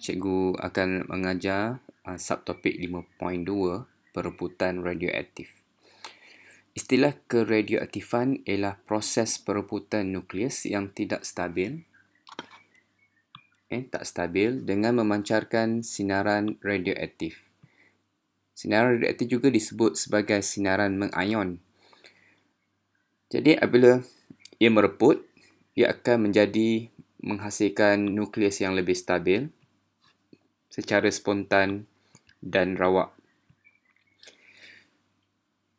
cikgu akan mengajar uh, subtopik 5.2 Pereputan radioaktif. Istilah keradioaktifan ialah proses pereputan nukleus yang tidak stabil eh, tak stabil dengan memancarkan sinaran radioaktif. Sinaran radioaktif juga disebut sebagai sinaran mengion. Jadi apabila ia mereput, ia akan menjadi menghasilkan nukleus yang lebih stabil secara spontan dan rawak.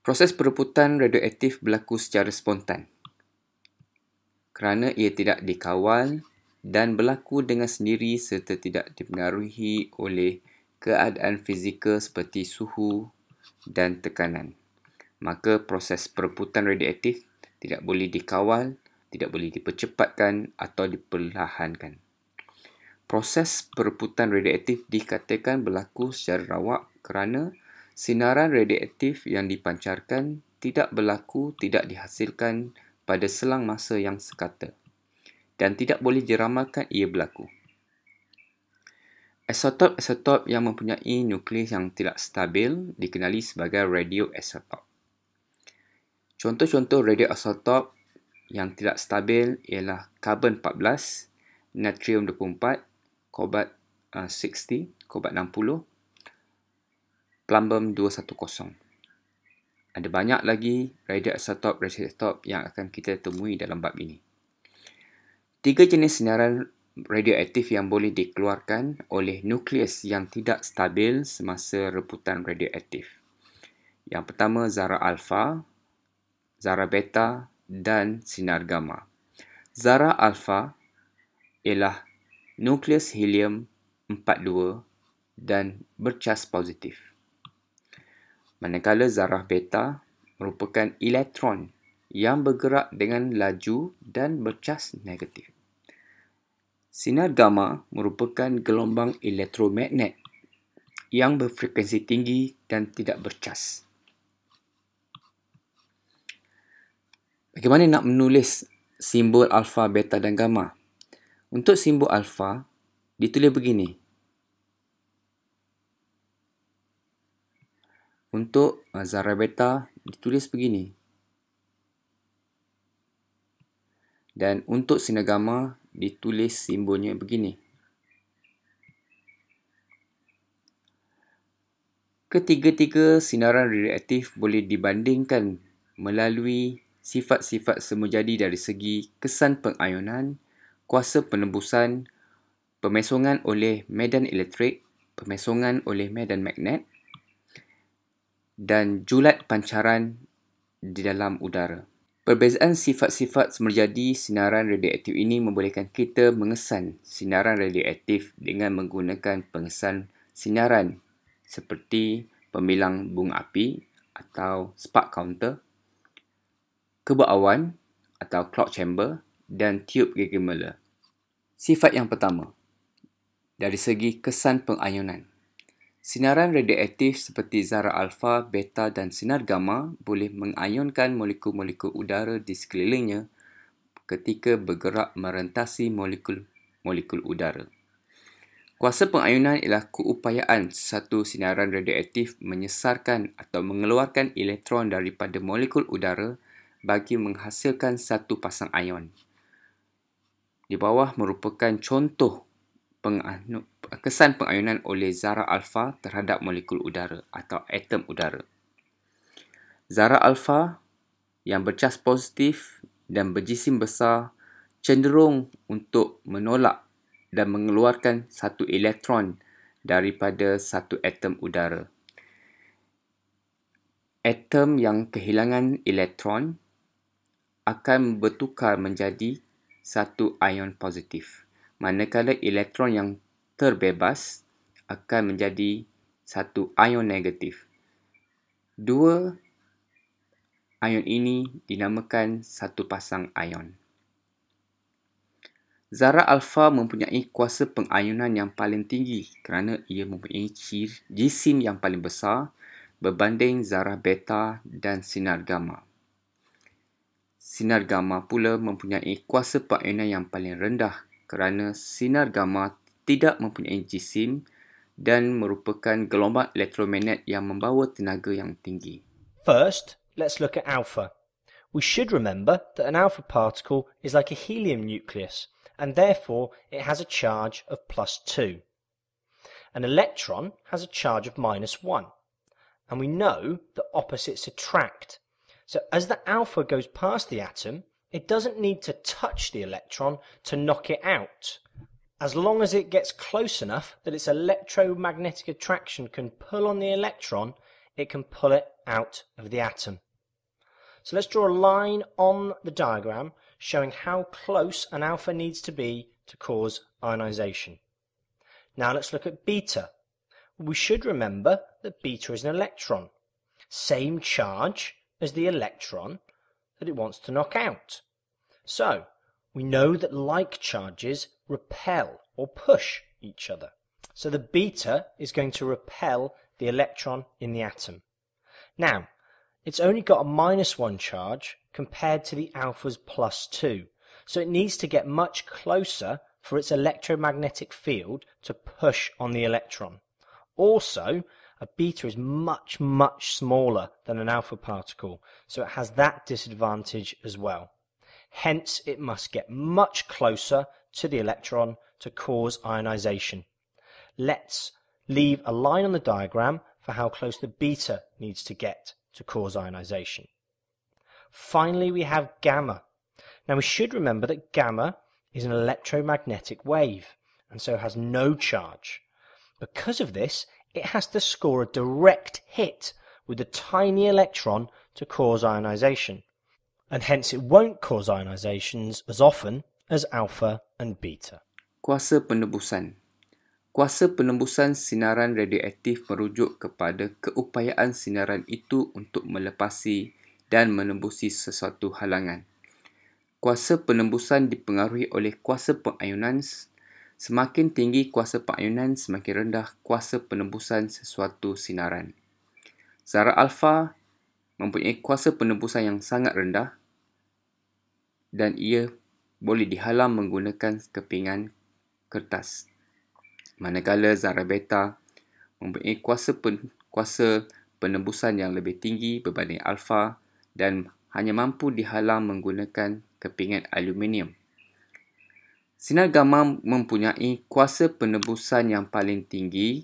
Proses perebutan radioaktif berlaku secara spontan kerana ia tidak dikawal dan berlaku dengan sendiri serta tidak dipengaruhi oleh keadaan fizikal seperti suhu dan tekanan. Maka proses perebutan radioaktif tidak boleh dikawal, tidak boleh dipercepatkan atau diperlahankan proses perebutan radioaktif dikatakan berlaku secara rawak kerana sinaran radioaktif yang dipancarkan tidak berlaku tidak dihasilkan pada selang masa yang sekata dan tidak boleh diramalkan ia berlaku. Isotop-isotop yang mempunyai nukleus yang tidak stabil dikenali sebagai radioisotop. Contoh-contoh radioisotop yang tidak stabil ialah karbon 14, natrium 24, Kobat uh, 60, Kobat 60, Plumbum 210. Ada banyak lagi radio isotop, radio isotop yang akan kita temui dalam bab ini. Tiga jenis sinaran radioaktif yang boleh dikeluarkan oleh nukleus yang tidak stabil semasa reputan radioaktif. Yang pertama zara alfa, zara beta dan sinar gamma. Zara alfa ialah nukleus helium 42 dan bercas positif. Manakala zarah beta merupakan elektron yang bergerak dengan laju dan bercas negatif. Sinar gamma merupakan gelombang elektromagnet yang berfrekuensi tinggi dan tidak bercas. Bagaimana nak menulis simbol alfa, beta dan gamma? Untuk simbol alfa, ditulis begini. Untuk uh, zarah beta, ditulis begini. Dan untuk sinar gamma, ditulis simbolnya begini. Ketiga-tiga sinaran radioaktif boleh dibandingkan melalui sifat-sifat semujadi dari segi kesan pengayunan, kuasa penembusan pemesongan oleh medan elektrik, pemesongan oleh medan magnet dan julat pancaran di dalam udara. Perbezaan sifat-sifat semerjadi sinaran radioaktif ini membolehkan kita mengesan sinaran radioaktif dengan menggunakan pengesan sinaran seperti pemilang bunga api atau spark counter, kebuk atau clock chamber dan tube gegemela. Sifat yang pertama, dari segi kesan pengayunan. Sinaran radioaktif seperti zarah alfa, beta dan sinar gamma boleh mengayunkan molekul-molekul udara di sekelilingnya ketika bergerak merentasi molekul-molekul udara. Kuasa pengayunan ialah keupayaan satu sinaran radioaktif menyesarkan atau mengeluarkan elektron daripada molekul udara bagi menghasilkan satu pasang ion di bawah merupakan contoh kesan pengayunan oleh zarah alfa terhadap molekul udara atau atom udara. Zarah alfa yang bercas positif dan berjisim besar cenderung untuk menolak dan mengeluarkan satu elektron daripada satu atom udara. Atom yang kehilangan elektron akan bertukar menjadi satu ion positif. Manakala elektron yang terbebas akan menjadi satu ion negatif. Dua ion ini dinamakan satu pasang ion. Zarah alfa mempunyai kuasa pengayunan yang paling tinggi kerana ia mempunyai ciri jisim yang paling besar berbanding zarah beta dan sinar gamma sinar gamma pula mempunyai kuasa perairan yang paling rendah kerana sinar gamma tidak mempunyai jisim dan merupakan gelombang elektromagnet yang membawa tenaga yang tinggi. First, let's look at alpha. We should remember that an alpha particle is like a helium nucleus and therefore it has a charge of plus 2. An electron has a charge of minus 1. And we know that opposites attract So as the alpha goes past the atom, it doesn't need to touch the electron to knock it out, as long as it gets close enough that its electromagnetic attraction can pull on the electron, it can pull it out of the atom. So let's draw a line on the diagram showing how close an alpha needs to be to cause ionization. Now let's look at beta. We should remember that beta is an electron. Same charge, as the electron that it wants to knock out. So, we know that like charges repel or push each other. So the beta is going to repel the electron in the atom. Now, it's only got a minus 1 charge compared to the alpha's plus 2, so it needs to get much closer for its electromagnetic field to push on the electron. Also, a beta is much, much smaller than an alpha particle, so it has that disadvantage as well. Hence, it must get much closer to the electron to cause ionization. Let's leave a line on the diagram for how close the beta needs to get to cause ionization. Finally, we have gamma. Now, we should remember that gamma is an electromagnetic wave and so has no charge. Because of this, it has to score a direct hit with a tiny electron to cause ionization, and hence it won't cause ionizations as often as alpha and beta. Kuasa penebusan. Kuasa penembusan sinaran radioaktif merujuk kepada keupayaan sinaran itu untuk melepasi dan menembusi sesuatu halangan. Kuasa penembusan dipengaruhi oleh kuasa pengayunan Semakin tinggi kuasa Pak Yunan semakin rendah kuasa penembusan sesuatu sinaran. Zarah Alpha mempunyai kuasa penembusan yang sangat rendah dan ia boleh dihalang menggunakan kepingan kertas. Manakala zarah beta mempunyai kuasa pen, kuasa penembusan yang lebih tinggi berbanding Alpha dan hanya mampu dihalang menggunakan kepingan aluminium. Sinar gamma mempunyai kuasa penebusan yang paling tinggi.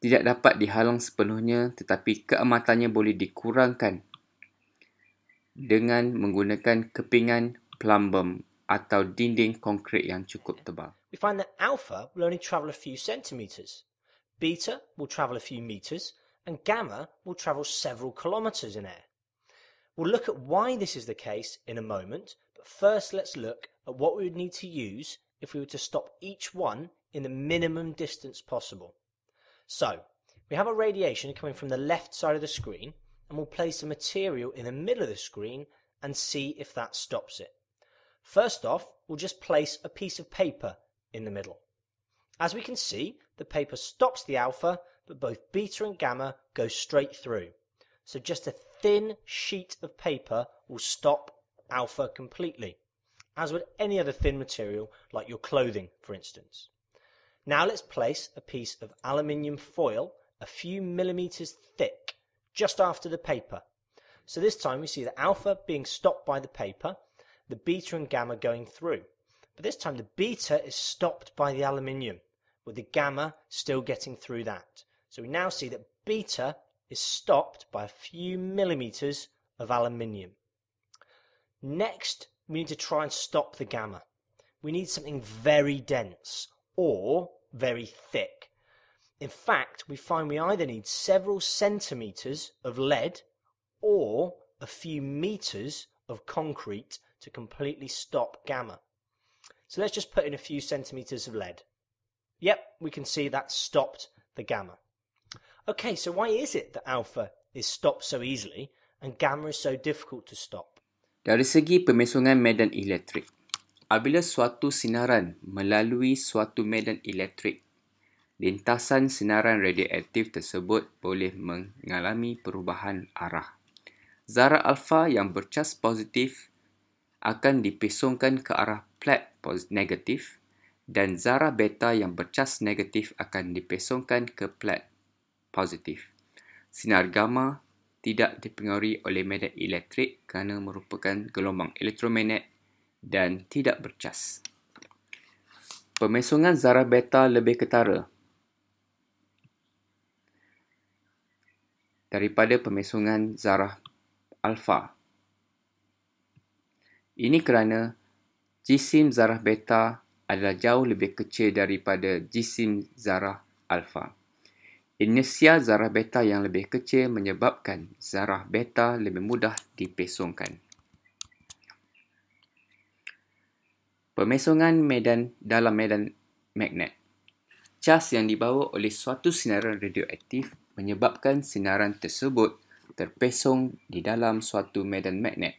Tidak dapat dihalang sepenuhnya tetapi keamatannya boleh dikurangkan dengan menggunakan kepingan plumbum atau dinding konkrit yang cukup tebal. We find that alpha will only travel a few centimeters, beta will travel a few meters, and gamma will travel several kilometers in air. We'll look at why this is the case in a moment, But first, let's look at what we would need to use if we were to stop each one in the minimum distance possible. So, we have a radiation coming from the left side of the screen, and we'll place a material in the middle of the screen and see if that stops it. First off, we'll just place a piece of paper in the middle. As we can see, the paper stops the alpha, but both beta and gamma go straight through. So just a thin sheet of paper will stop alpha completely, as would any other thin material like your clothing, for instance. Now let's place a piece of aluminium foil a few millimeters thick just after the paper. So this time we see the alpha being stopped by the paper, the beta and gamma going through. But this time the beta is stopped by the aluminium, with the gamma still getting through that. So we now see that beta is stopped by a few millimeters of aluminium. Next, we need to try and stop the gamma. We need something very dense or very thick. In fact, we find we either need several centimetres of lead or a few metres of concrete to completely stop gamma. So let's just put in a few centimetres of lead. Yep, we can see that stopped the gamma. Okay, so why is it that alpha is stopped so easily and gamma is so difficult to stop? Dari segi pemesongan medan elektrik, apabila suatu sinaran melalui suatu medan elektrik, lintasan sinaran radioaktif tersebut boleh mengalami perubahan arah. Zarah alfa yang bercas positif akan dipesongkan ke arah plat negatif dan zarah beta yang bercas negatif akan dipesongkan ke plat positif. Sinar gamma tidak dipengaruhi oleh medan elektrik kerana merupakan gelombang elektromagnet dan tidak bercas. Pemesongan zarah beta lebih ketara daripada pemesongan zarah alfa. Ini kerana jisim zarah beta adalah jauh lebih kecil daripada jisim zarah alfa inersia zarah beta yang lebih kecil menyebabkan zarah beta lebih mudah dipesongkan. Pemesongan medan dalam medan magnet. Cas yang dibawa oleh suatu sinaran radioaktif menyebabkan sinaran tersebut terpesong di dalam suatu medan magnet.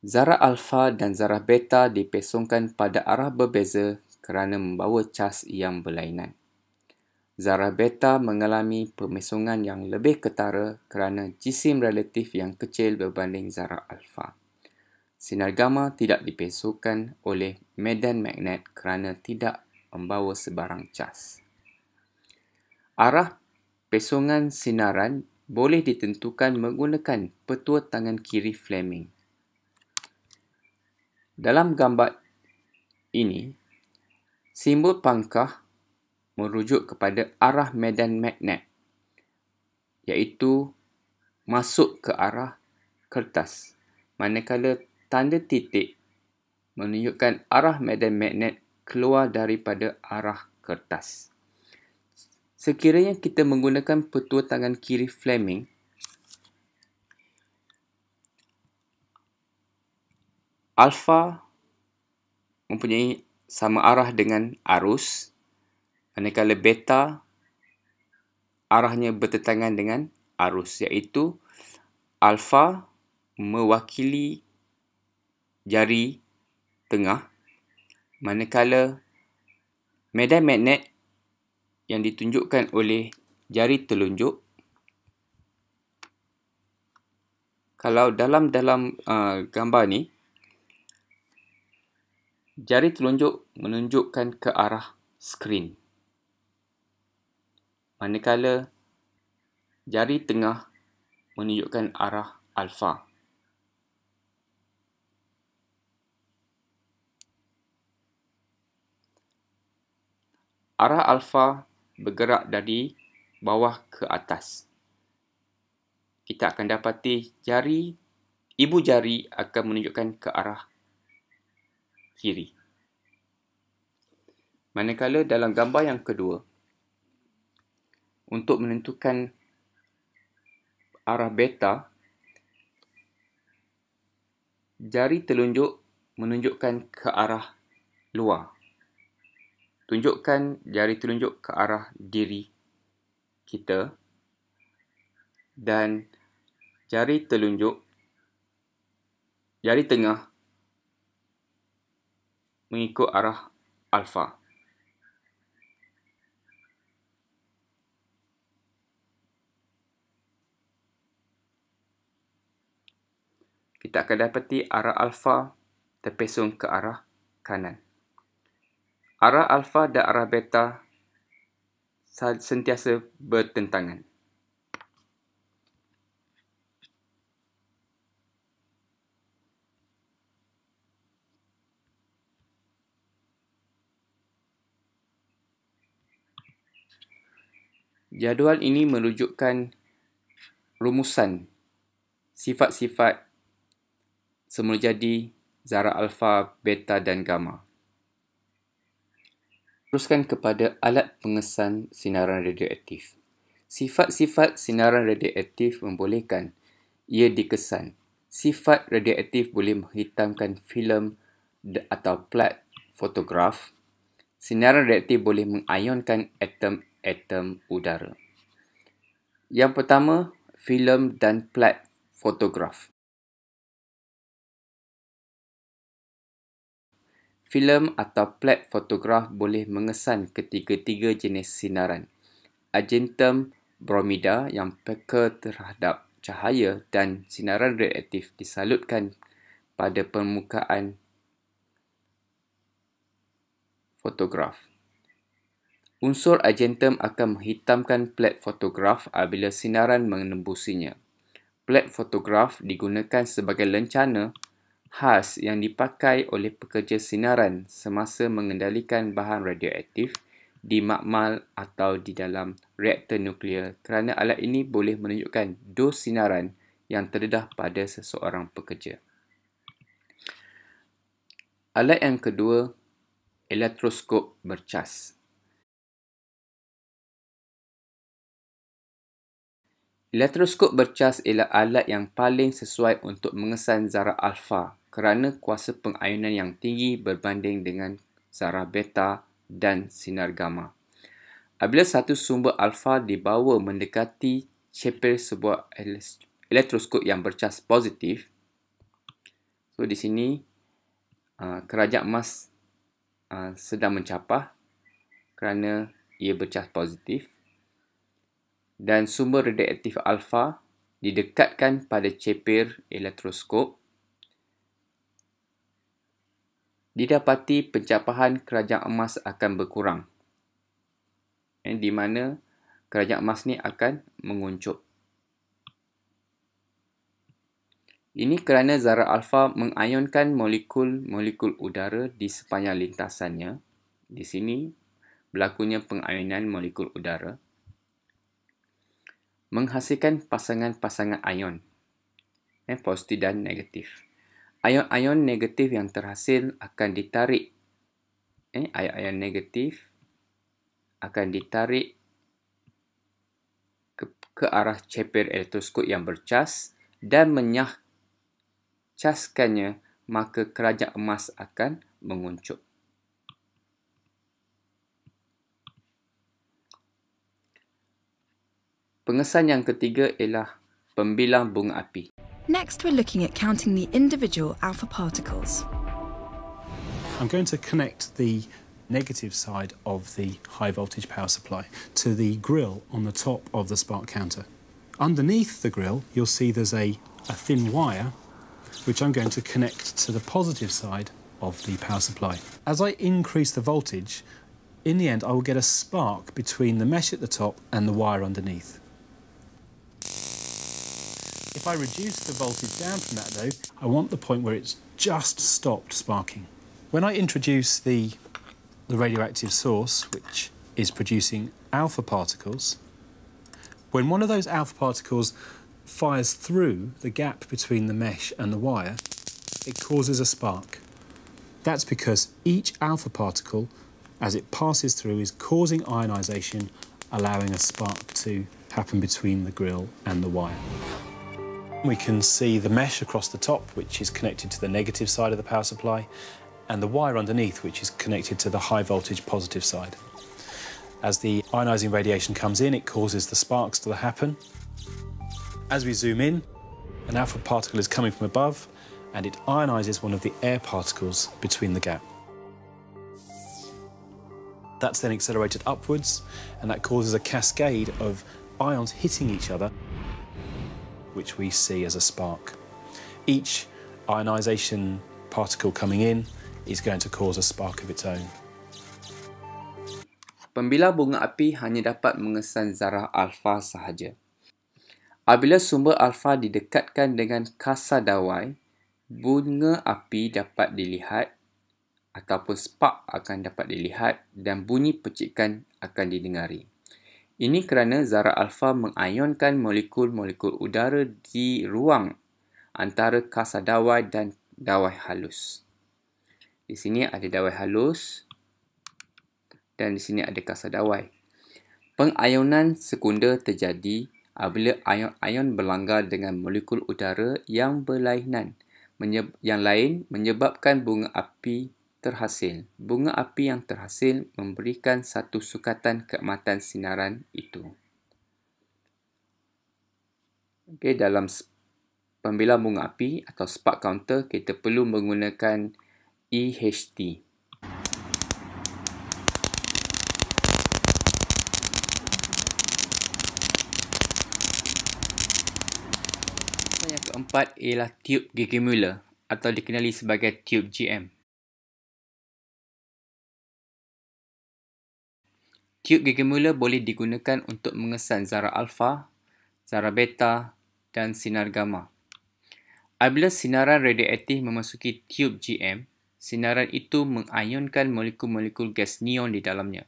Zarah alfa dan zarah beta dipesongkan pada arah berbeza kerana membawa cas yang berlainan zarah beta mengalami pemesongan yang lebih ketara kerana jisim relatif yang kecil berbanding Zara Alpha. Sinar gamma tidak dipesukan oleh medan magnet kerana tidak membawa sebarang cas. Arah pesongan sinaran boleh ditentukan menggunakan petua tangan kiri Fleming. Dalam gambar ini, simbol pangkah merujuk kepada arah medan magnet iaitu masuk ke arah kertas manakala tanda titik menunjukkan arah medan magnet keluar daripada arah kertas sekiranya kita menggunakan petua tangan kiri Fleming alfa mempunyai sama arah dengan arus manakala beta arahnya bertentangan dengan arus iaitu alfa mewakili jari tengah manakala medan magnet yang ditunjukkan oleh jari telunjuk kalau dalam dalam uh, gambar ni jari telunjuk menunjukkan ke arah skrin manakala jari tengah menunjukkan arah alfa. Arah alfa bergerak dari bawah ke atas. Kita akan dapati jari ibu jari akan menunjukkan ke arah kiri. Manakala dalam gambar yang kedua, untuk menentukan arah beta jari telunjuk menunjukkan ke arah luar tunjukkan jari telunjuk ke arah diri kita dan jari telunjuk jari tengah mengikut arah alfa kita akan dapati arah alfa terpesong ke arah kanan. Arah alfa dan arah beta sentiasa bertentangan. Jadual ini merujukkan rumusan sifat-sifat semula jadi zarah alfa, beta dan gamma. Teruskan kepada alat pengesan sinaran radioaktif. Sifat-sifat sinaran radioaktif membolehkan ia dikesan. Sifat radioaktif boleh menghitamkan filem atau plat fotograf. Sinaran radioaktif boleh mengionkan atom-atom udara. Yang pertama, filem dan plat fotograf. Filem atau plat fotograf boleh mengesan ketiga-tiga jenis sinaran. Agentum bromida yang peka terhadap cahaya dan sinaran reaktif disalutkan pada permukaan fotograf. Unsur agentum akan menghitamkan plat fotograf apabila sinaran menembusinya. Plat fotograf digunakan sebagai lencana khas yang dipakai oleh pekerja sinaran semasa mengendalikan bahan radioaktif di makmal atau di dalam reaktor nuklear kerana alat ini boleh menunjukkan dos sinaran yang terdedah pada seseorang pekerja. Alat yang kedua, elektroskop bercas. Elektroskop bercas ialah alat yang paling sesuai untuk mengesan zarah alfa kerana kuasa pengayunan yang tinggi berbanding dengan zarah beta dan sinar gamma. Apabila satu sumber alfa dibawa mendekati cepel sebuah elektroskop yang bercas positif, so di sini uh, kerajak emas uh, sedang mencapah kerana ia bercas positif dan sumber radioaktif alfa didekatkan pada cepir elektroskop didapati pencapaian kerajaan emas akan berkurang. Eh, di mana kerajaan emas ni akan menguncup. Ini kerana zarah alfa mengayunkan molekul-molekul udara di sepanjang lintasannya. Di sini berlakunya pengayunan molekul udara menghasilkan pasangan-pasangan ion eh, positif dan negatif ion-ion negatif yang terhasil akan ditarik eh ion-ion negatif akan ditarik ke, ke arah chamber elektroskop yang bercas dan menyah caskannya maka kerajak emas akan menguncup Pengesan yang ketiga ialah pembilang bunga api Next, we're looking at counting the individual alpha particles. I'm going to connect the negative side of the high voltage power supply to the grill on the top of the spark counter. Underneath the grill, you'll see there's a, a thin wire which I'm going to connect to the positive side of the power supply. As I increase the voltage, in the end I will get a spark between the mesh at the top and the wire underneath. If I reduce the voltage down from that though, I want the point where it's just stopped sparking. When I introduce the, the radioactive source, which is producing alpha particles, when one of those alpha particles fires through the gap between the mesh and the wire, it causes a spark. That's because each alpha particle, as it passes through, is causing ionisation, allowing a spark to happen between the grill and the wire. We can see the mesh across the top, which is connected to the negative side of the power supply, and the wire underneath, which is connected to the high voltage positive side. As the ionising radiation comes in, it causes the sparks to happen. As we zoom in, an alpha particle is coming from above and it ionises one of the air particles between the gap. That's then accelerated upwards and that causes a cascade of ions hitting each other which we see as a spark. Each ionization particle coming in is going to cause a spark of its own. Pembilah bunga api hanya dapat mengesan zarah alfa sahaja. Apabila sumber alfa didekatkan dengan kasar dawai, bunga api dapat dilihat ataupun spark akan dapat dilihat dan bunyi percikan akan didengari. Ini kerana zarah alfa mengayunkan molekul-molekul udara di ruang antara kasar dawai dan dawai halus. Di sini ada dawai halus dan di sini ada kasar dawai. Pengayunan sekunder terjadi apabila ion-ion berlanggar dengan molekul udara yang berlainan. yang lain menyebabkan bunga api terhasil. Bunga api yang terhasil memberikan satu sukatan keemasan sinaran itu. Okey, dalam pembilang bunga api atau spark counter, kita perlu menggunakan EHT. Yang keempat ialah tube gigi Müller atau dikenali sebagai tube GM. Tiub gegemula boleh digunakan untuk mengesan zarah alfa, zarah beta dan sinar gamma. Apabila sinaran radioaktif memasuki tiub GM, sinaran itu mengayunkan molekul-molekul gas neon di dalamnya.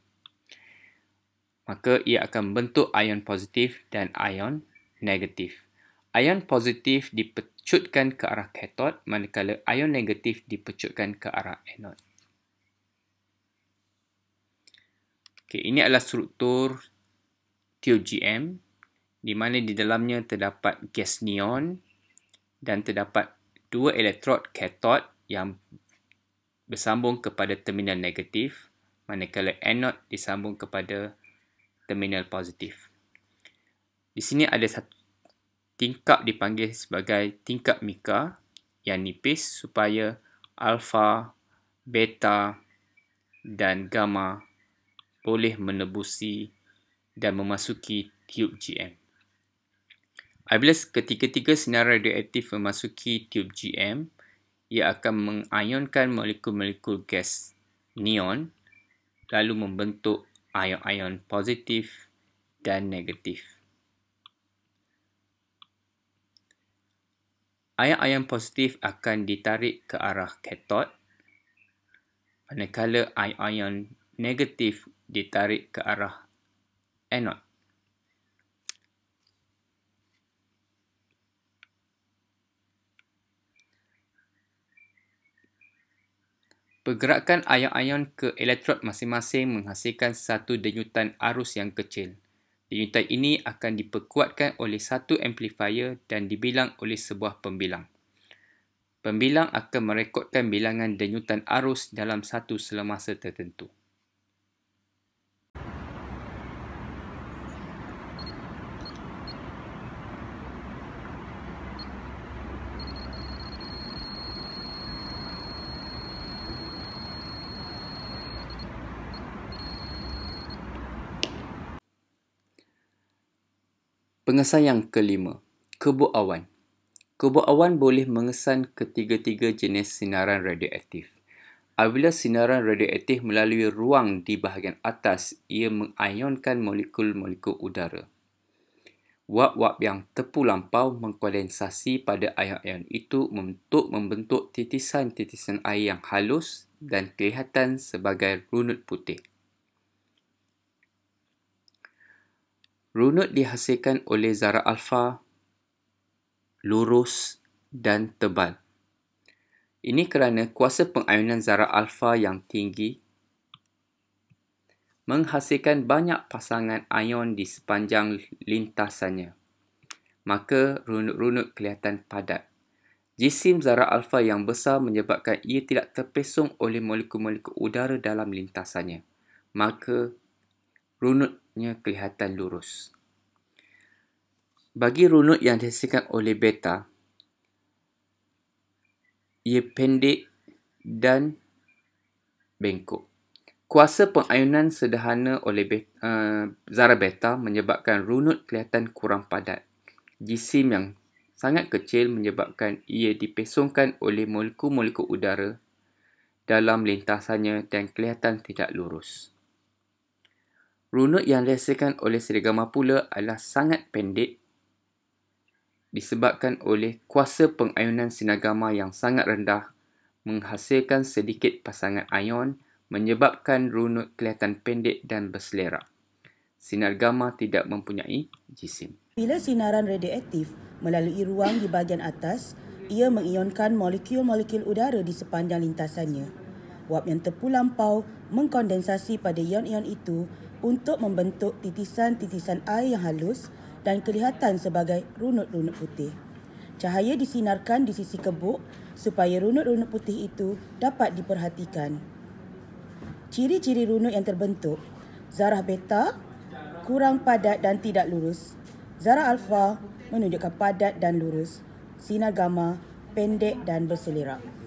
Maka ia akan membentuk ion positif dan ion negatif. Ion positif dipecutkan ke arah katod manakala ion negatif dipecutkan ke arah anod. Okay, ini adalah struktur tube di mana di dalamnya terdapat gas neon dan terdapat dua elektrod katod yang bersambung kepada terminal negatif manakala anod disambung kepada terminal positif. Di sini ada satu tingkap dipanggil sebagai tingkap mika yang nipis supaya alfa, beta dan gamma boleh menebusi dan memasuki tiub GM. Apabila ketiga-tiga senarai radioaktif memasuki tiub GM, ia akan mengionkan molekul-molekul gas neon lalu membentuk ion-ion positif dan negatif. Ion-ion positif akan ditarik ke arah katod manakala ion-ion negatif ditarik ke arah anode. Pergerakan ion-ion ke elektrod masing-masing menghasilkan satu denyutan arus yang kecil. Denyutan ini akan diperkuatkan oleh satu amplifier dan dibilang oleh sebuah pembilang. Pembilang akan merekodkan bilangan denyutan arus dalam satu selemasa tertentu. Pengesan yang kelima, kebuk awan. Kebuk awan boleh mengesan ketiga-tiga jenis sinaran radioaktif. Apabila sinaran radioaktif melalui ruang di bahagian atas, ia mengionkan molekul-molekul udara. Wap-wap yang tepu lampau mengkondensasi pada ion-ion itu untuk membentuk titisan-titisan air yang halus dan kelihatan sebagai runut putih. runut dihasilkan oleh zarah alfa lurus dan tebal. Ini kerana kuasa pengayunan zarah alfa yang tinggi menghasilkan banyak pasangan ion di sepanjang lintasannya. Maka runut-runut kelihatan padat. Jisim zarah alfa yang besar menyebabkan ia tidak terpesong oleh molekul-molekul udara dalam lintasannya. Maka runut sepatutnya kelihatan lurus. Bagi runut yang dihasilkan oleh beta, ia pendek dan bengkok. Kuasa pengayunan sederhana oleh be- uh, eh, zarah beta menyebabkan runut kelihatan kurang padat. Jisim yang sangat kecil menyebabkan ia dipesongkan oleh molekul-molekul udara dalam lintasannya dan kelihatan tidak lurus runut yang dihasilkan oleh serigama pula adalah sangat pendek disebabkan oleh kuasa pengayunan sinar gamma yang sangat rendah menghasilkan sedikit pasangan ion menyebabkan runut kelihatan pendek dan berselerak. Sinar gamma tidak mempunyai jisim. Bila sinaran radioaktif melalui ruang di bahagian atas, ia mengionkan molekul-molekul udara di sepanjang lintasannya. Uap yang terpulampau mengkondensasi pada ion-ion itu untuk membentuk titisan-titisan air yang halus dan kelihatan sebagai runut-runut putih. Cahaya disinarkan di sisi kebuk supaya runut-runut putih itu dapat diperhatikan. Ciri-ciri runut yang terbentuk, zarah beta kurang padat dan tidak lurus. Zarah alfa menunjukkan padat dan lurus. Sinar gamma pendek dan berselerak.